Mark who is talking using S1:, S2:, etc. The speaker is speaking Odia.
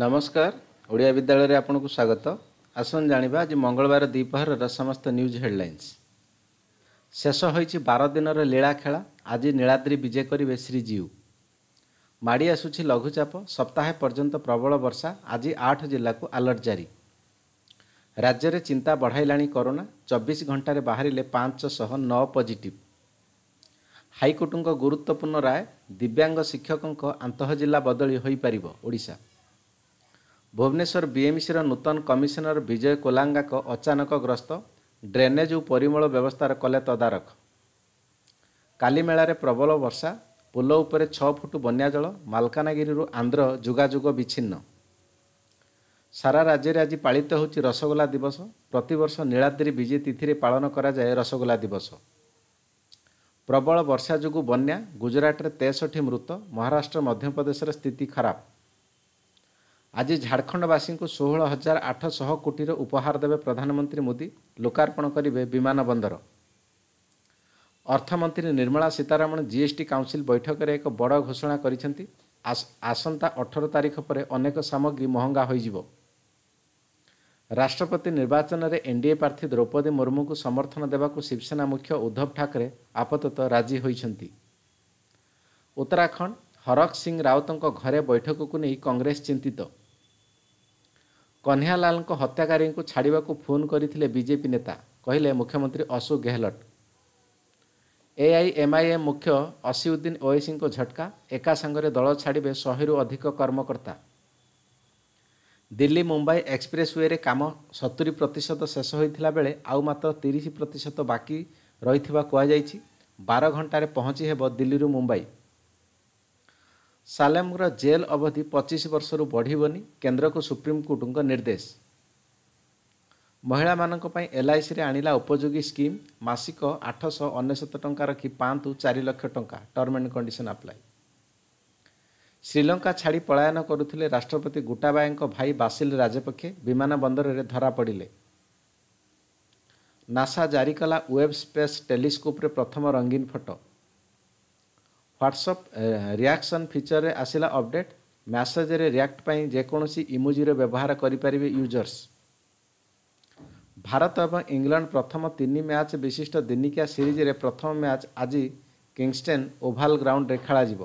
S1: ନମସ୍କାର ଓଡ଼ିଆ ବିଦ୍ୟାଳୟରେ ଆପଣଙ୍କୁ ସ୍ୱାଗତ ଆସନ୍ତୁ ଜାଣିବା ଆଜି ମଙ୍ଗଳବାର ଦ୍ୱିପହରର ସମସ୍ତ ନ୍ୟୁଜ୍ ହେଡ଼ଲାଇନ୍ସ ଶେଷ ହୋଇଛି ବାର ଦିନର ଲୀଳା ଖେଳ ଆଜି ନୀଳାଦ୍ରୀ ବିଜେ କରିବେ ଶ୍ରୀଜୀଉ ମାଡ଼ି ଆସୁଛି ଲଘୁଚାପ ସପ୍ତାହେ ପର୍ଯ୍ୟନ୍ତ ପ୍ରବଳ ବର୍ଷା ଆଜି ଆଠ ଜିଲ୍ଲାକୁ ଆଲର୍ଟ ଜାରି ରାଜ୍ୟରେ ଚିନ୍ତା ବଢ଼ାଇଲାଣି କରୋନା ଚବିଶ ଘଣ୍ଟାରେ ବାହାରିଲେ ପାଞ୍ଚଶହ ନଅ ପଜିଟିଭ ହାଇକୋର୍ଟଙ୍କ ଗୁରୁତ୍ୱପୂର୍ଣ୍ଣ ରାୟ ଦିବ୍ୟାଙ୍ଗ ଶିକ୍ଷକଙ୍କ ଆନ୍ତଃ ଜିଲ୍ଲା ବଦଳି ହୋଇପାରିବ ଓଡ଼ିଶା ଭୁବନେଶ୍ୱର ବିଏମ୍ସିର ନୂତନ କମିଶନର ବିଜୟ କୋଲାଙ୍ଗାକ ଅଚାନକ ଗ୍ରସ୍ତ ଡ୍ରେନେଜ୍ ଓ ପରିମଳ ବ୍ୟବସ୍ଥାର କଲେ ତଦାରଖ କାଲିମେଳାରେ ପ୍ରବଳ ବର୍ଷା ପୋଲ ଉପରେ ଛଅ ଫୁଟ ବନ୍ୟାଜଳ ମାଲକାନଗିରିରୁ ଆନ୍ଧ୍ର ଯୋଗାଯୋଗ ବିଚ୍ଛିନ୍ନ ସାରା ରାଜ୍ୟରେ ଆଜି ପାଳିତ ହେଉଛି ରସଗୋଲା ଦିବସ ପ୍ରତିବର୍ଷ ନୀଳାଦ୍ରି ବିଜେ ତିଥିରେ ପାଳନ କରାଯାଏ ରସଗୋଲା ଦିବସ ପ୍ରବଳ ବର୍ଷା ଯୋଗୁଁ ବନ୍ୟା ଗୁଜୁରାଟରେ ତେଷଠି ମୃତ ମହାରାଷ୍ଟ୍ର ମଧ୍ୟପ୍ରଦେଶରେ ସ୍ଥିତି ଖରାପ ଆଜି ଝାଡ଼ଖଣ୍ଡବାସୀଙ୍କୁ ଷୋହଳ ହଜାର ଆଠଶହ କୋଟିର ଉପହାର ଦେବେ ପ୍ରଧାନମନ୍ତ୍ରୀ ମୋଦି ଲୋକାର୍ପଣ କରିବେ ବିମାନ ବନ୍ଦର ଅର୍ଥମନ୍ତ୍ରୀ ନିର୍ମଳା ସୀତାରମଣ ଜିଏସ୍ଟି କାଉନ୍ସିଲ୍ ବୈଠକରେ ଏକ ବଡ଼ ଘୋଷଣା କରିଛନ୍ତି ଆସନ୍ତା ଅଠର ତାରିଖ ପରେ ଅନେକ ସାମଗ୍ରୀ ମହଙ୍ଗା ହୋଇଯିବ ରାଷ୍ଟ୍ରପତି ନିର୍ବାଚନରେ ଏନ୍ଡିଏ ପ୍ରାର୍ଥୀ ଦ୍ରୌପଦୀ ମୁର୍ମୁଙ୍କୁ ସମର୍ଥନ ଦେବାକୁ ଶିବସେନା ମୁଖ୍ୟ ଉଦ୍ଧବ ଠାକରେ ଆପତ୍ତ ରାଜି ହୋଇଛନ୍ତି ଉତ୍ତରାଖଣ୍ଡ ହରକ ସିଂ ରାଉତଙ୍କ ଘରେ ବୈଠକକୁ ନେଇ କଂଗ୍ରେସ ଚିନ୍ତିତ କହ୍ନିଆଲାଲଙ୍କ ହତ୍ୟାକାରୀଙ୍କୁ ଛାଡ଼ିବାକୁ ଫୋନ୍ କରିଥିଲେ ବିଜେପି ନେତା କହିଲେ ମୁଖ୍ୟମନ୍ତ୍ରୀ ଅଶୋକ ଗେହଲଟ ଏଆଇଏମ୍ଆଇଏମ୍ ମୁଖ୍ୟ ଅସିଉଦ୍ଦିନ ଓଏସିଙ୍କ ଝଟକା ଏକା ସାଙ୍ଗରେ ଦଳ ଛାଡ଼ିବେ ଶହେରୁ ଅଧିକ କର୍ମକର୍ତ୍ତା ଦିଲ୍ଲୀ ମୁମ୍ବାଇ ଏକ୍ସପ୍ରେସ୍ ୱେରେ କାମ ସତୁରି ପ୍ରତିଶତ ଶେଷ ହୋଇଥିଲା ବେଳେ ଆଉ ମାତ୍ର ତିରିଶ ପ୍ରତିଶତ ବାକି ରହିଥିବା କୁହାଯାଇଛି ବାର ଘଣ୍ଟାରେ ପହଞ୍ଚି ହେବ ଦିଲ୍ଲୀରୁ ମୁମ୍ବାଇ ସାଲେମ୍ର ଜେଲ୍ ଅବଧି ପଚିଶ ବର୍ଷରୁ ବଢ଼ିବନି କେନ୍ଦ୍ରକୁ ସୁପ୍ରିମକୋର୍ଟଙ୍କ ନିର୍ଦ୍ଦେଶ ମହିଳାମାନଙ୍କ ପାଇଁ ଏଲ୍ଆଇସିରେ ଆଣିଲା ଉପଯୋଗୀ ସ୍କିମ୍ ମାସିକ ଆଠଶହ ଅନେଶତ ଟଙ୍କା ରଖି ପାଆନ୍ତୁ ଚାରି ଲକ୍ଷ ଟଙ୍କା term and condition apply Sri Lanka ଛାଡ଼ି ପଳାୟନ କରୁଥିଲେ ରାଷ୍ଟ୍ରପତି ଗୁଟାବାୟଙ୍କ ଭାଇ ବାସିଲ ରାଜପକ୍ଷେ ବିମାନ ବନ୍ଦରରେ ଧରା ପଡ଼ିଲେ ନାସା ଜାରି କଲା ୱେବ୍ ସ୍ପେସ୍ ଟେଲିସ୍କୋପ୍ରେ ପ୍ରଥମ ରଙ୍ଗୀନ ଫଟୋ ହ୍ୱାଟ୍ସଆପ୍ ରିଆକ୍ସନ୍ ଫିଚର୍ରେ ଆସିଲା ଅପଡ଼େଟ୍ ମ୍ୟାସେଜ୍ରେ ରିଆକ୍ଟ ପାଇଁ ଯେକୌଣସି ଇମୋଜିର ବ୍ୟବହାର କରିପାରିବେ ୟୁଜର୍ସ ଭାରତ ଏବଂ ଇଂଲଣ୍ଡ ପ୍ରଥମ ତିନି ମ୍ୟାଚ୍ ବିଶିଷ୍ଟ ଦିନିକିଆ ସିରିଜ୍ରେ ପ୍ରଥମ ମ୍ୟାଚ୍ ଆଜି କିଙ୍ଗଷ୍ଟେନ୍ ଓଭାଲ୍ ଗ୍ରାଉଣ୍ଡରେ ଖେଳାଯିବ